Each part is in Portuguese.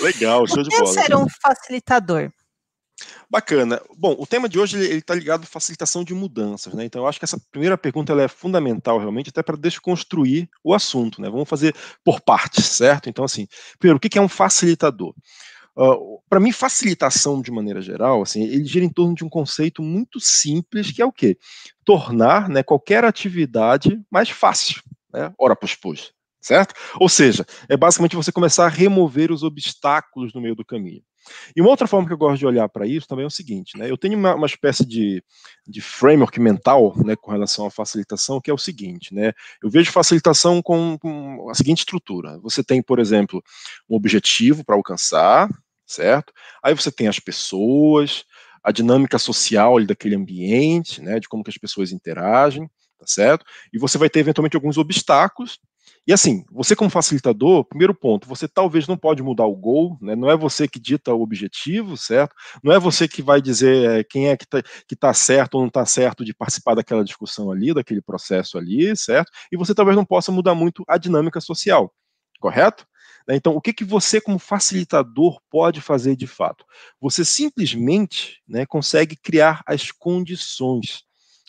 Legal, show de bola. ser um facilitador. Bacana. Bom, o tema de hoje ele está ligado à facilitação de mudanças, né? Então eu acho que essa primeira pergunta ela é fundamental realmente até para desconstruir o assunto, né? Vamos fazer por partes, certo? Então assim, primeiro, o que é um facilitador? Uh, ah, para mim, facilitação de maneira geral, assim, ele gira em torno de um conceito muito simples que é o quê? Tornar né, qualquer atividade mais fácil. Né? Ora, pois, pois, certo? Ou seja, é basicamente você começar a remover os obstáculos no meio do caminho. E uma outra forma que eu gosto de olhar para isso também é o seguinte, né? Eu tenho uma, uma espécie de, de framework mental, né, com relação à facilitação, que é o seguinte, né? Eu vejo facilitação com, com a seguinte estrutura. Você tem, por exemplo, um objetivo para alcançar, certo? Aí você tem as pessoas, a dinâmica social ali, daquele ambiente, né, de como que as pessoas interagem, tá certo? E você vai ter eventualmente alguns obstáculos e assim, você como facilitador, primeiro ponto, você talvez não pode mudar o gol, né? não é você que dita o objetivo, certo? Não é você que vai dizer é, quem é que está tá certo ou não está certo de participar daquela discussão ali, daquele processo ali, certo? E você talvez não possa mudar muito a dinâmica social, correto? Então, o que, que você, como facilitador, pode fazer de fato? Você simplesmente né, consegue criar as condições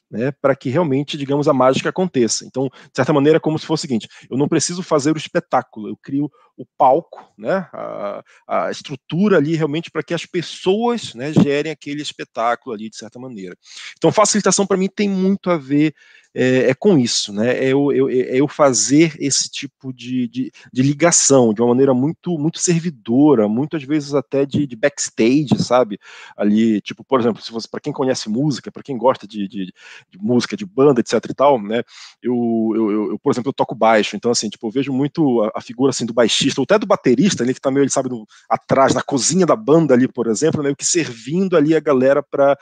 né, para que realmente, digamos, a mágica aconteça. Então, de certa maneira, é como se fosse o seguinte: eu não preciso fazer o espetáculo, eu crio o palco, né, a, a estrutura ali realmente para que as pessoas né, gerem aquele espetáculo ali de certa maneira. Então, facilitação para mim tem muito a ver é, é, com isso, né? É eu, eu, é, é eu fazer esse tipo de, de, de, ligação de uma maneira muito muito servidora, muitas vezes até de, de backstage, sabe? Ali, tipo, por exemplo, se você para quem conhece música, para quem gosta de, de, música, de banda, etc e tal, né? Eu, eu, eu, por exemplo, eu toco baixo, então assim, tipo, eu vejo muito a, a figura assim do baixista baixista, ou até do baterista, ali né, que tá meio, ele sabe, no, atrás, na cozinha da banda ali, por exemplo, né, meio que servindo ali a galera para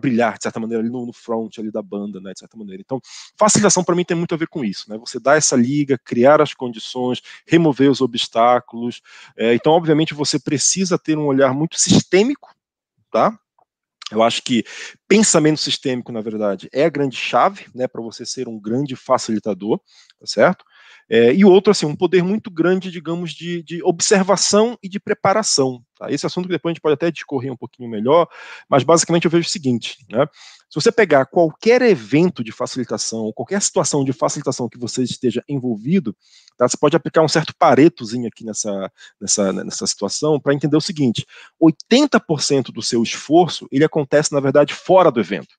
brilhar, de certa maneira, ali no, no, front ali da banda, né, de certa maneira. Então, facilitação para mim tem muito a ver com isso, né, você dar essa liga, criar as condições, remover os obstáculos, é, então, obviamente, você precisa ter um olhar muito sistêmico, tá? Eu acho que pensamento sistêmico, na verdade, é a grande chave, né, para você ser um grande facilitador, tá certo? É, e outro, assim, um poder muito grande, digamos, de, de observação e de preparação. Tá? Esse assunto que depois a gente pode até discorrer um pouquinho melhor, mas basicamente eu vejo o seguinte, né? Se você pegar qualquer evento de facilitação, qualquer situação de facilitação que você esteja envolvido, tá? você pode aplicar um certo paretozinho aqui nessa, nessa, nessa situação para entender o seguinte: 80% do seu esforço ele acontece, na verdade, fora do evento.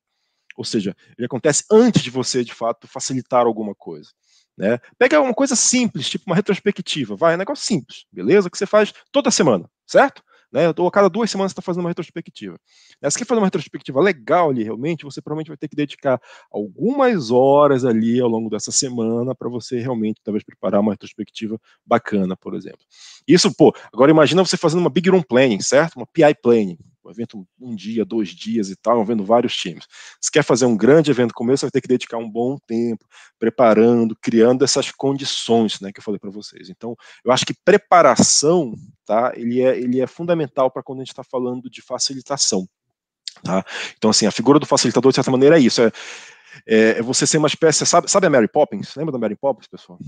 Ou seja, ele acontece antes de você, de fato, facilitar alguma coisa. Né? Pega uma coisa simples, tipo uma retrospectiva, vai, é um negócio simples, beleza? Que você faz toda semana, certo? Né? Ou a cada duas semanas você está fazendo uma retrospectiva. Né? Se quer fazer uma retrospectiva legal ali, realmente, você provavelmente vai ter que dedicar algumas horas ali ao longo dessa semana para você realmente, talvez, preparar uma retrospectiva bacana, por exemplo. Isso, pô, agora imagina você fazendo uma Big Room Planning, certo? Uma PI Planning um evento um dia, dois dias e tal, vendo vários times. Se quer fazer um grande evento como esse, você vai ter que dedicar um bom tempo preparando, criando essas condições, né, que eu falei para vocês. Então, eu acho que preparação, tá, ele é, ele é fundamental para quando a gente está falando de facilitação, tá? Então, assim, a figura do facilitador, de certa maneira, é isso, é, é, é você ser uma espécie, sabe, sabe a Mary Poppins? Lembra da Mary Poppins, pessoal?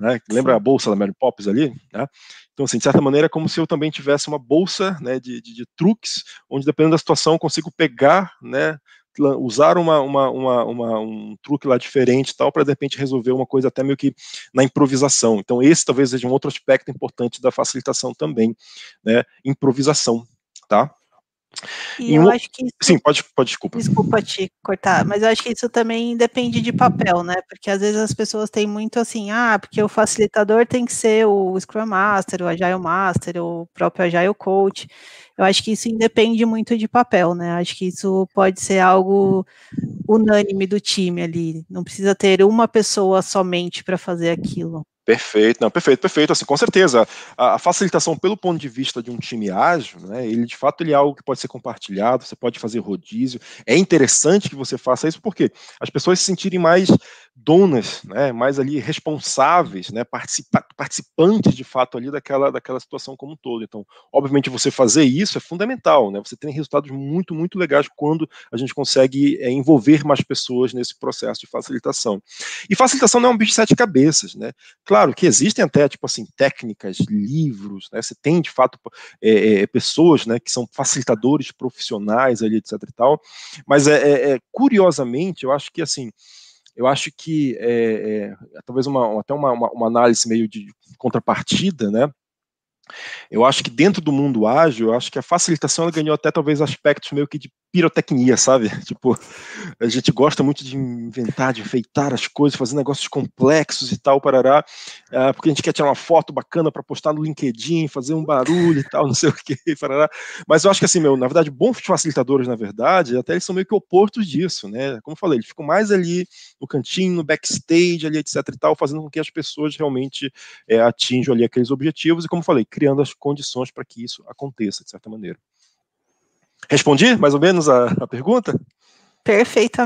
né? Lembra a bolsa da Mary Poppins ali, né? Então, assim, de certa maneira, é como se eu também tivesse uma bolsa né, de, de, de truques, onde dependendo da situação eu consigo pegar, né? usar uma, uma, uma, uma, um truque lá diferente tal para de repente resolver uma coisa até meio que na improvisação. Então esse talvez seja um outro aspecto importante da facilitação também, né? Improvisação, tá? E, eu um... acho que. Isso... Sim, pode, pode, desculpa. Desculpa te cortar, mas eu acho que isso também depende de papel, né? Porque às vezes as pessoas têm muito assim, ah, porque o facilitador tem que ser o Scrum Master, o Agile Master, o próprio Agile Coach. Eu acho que isso independe muito de papel, né? Acho que isso pode ser algo unânime do time ali. Não precisa ter uma pessoa somente para fazer aquilo. Perfeito, não, perfeito, perfeito. Assim, com certeza, a, a, facilitação pelo ponto de vista de um time ágil, né, ele de fato ele é algo que pode ser compartilhado, você pode fazer rodízio. É interessante que você faça isso porque as pessoas se sentirem mais donas, né, mais ali responsáveis, né, participa participantes de fato ali daquela, daquela situação como um todo. Então, obviamente, você fazer isso é fundamental, né, você tem resultados muito, muito legais quando a gente consegue é, envolver mais pessoas nesse processo de facilitação. E facilitação não é um bicho de sete cabeças, né, claro Claro que existem até, tipo assim, técnicas, livros, né? Você tem, de fato, é, é, é, pessoas, né, que são facilitadores profissionais ali, etc e tal, mas é, é, é, curiosamente, eu acho que, assim, eu acho que, talvez uma, até uma, uma, uma análise meio de contrapartida, né, eu acho que dentro do mundo ágil, eu acho que a facilitação ela ganhou até talvez aspectos meio que de pirotecnia, sabe? Tipo, a gente gosta muito de inventar, de enfeitar as coisas, fazer negócios complexos e tal, parará, ah, porque a gente quer tirar uma foto bacana para postar no LinkedIn, fazer um barulho e tal, não sei o que, parará. Mas eu acho que assim, meu, na verdade, bons facilitadores, na verdade, até eles são meio que opostos disso, né? Como eu falei, eles ficam mais ali no cantinho, no backstage, ali, etc e tal, fazendo com que as pessoas realmente é, atinjam ali aqueles objetivos e, como eu falei, criando as condições para que isso aconteça, de certa maneira. Respondi mais ou menos a, a pergunta? Perfeitamente.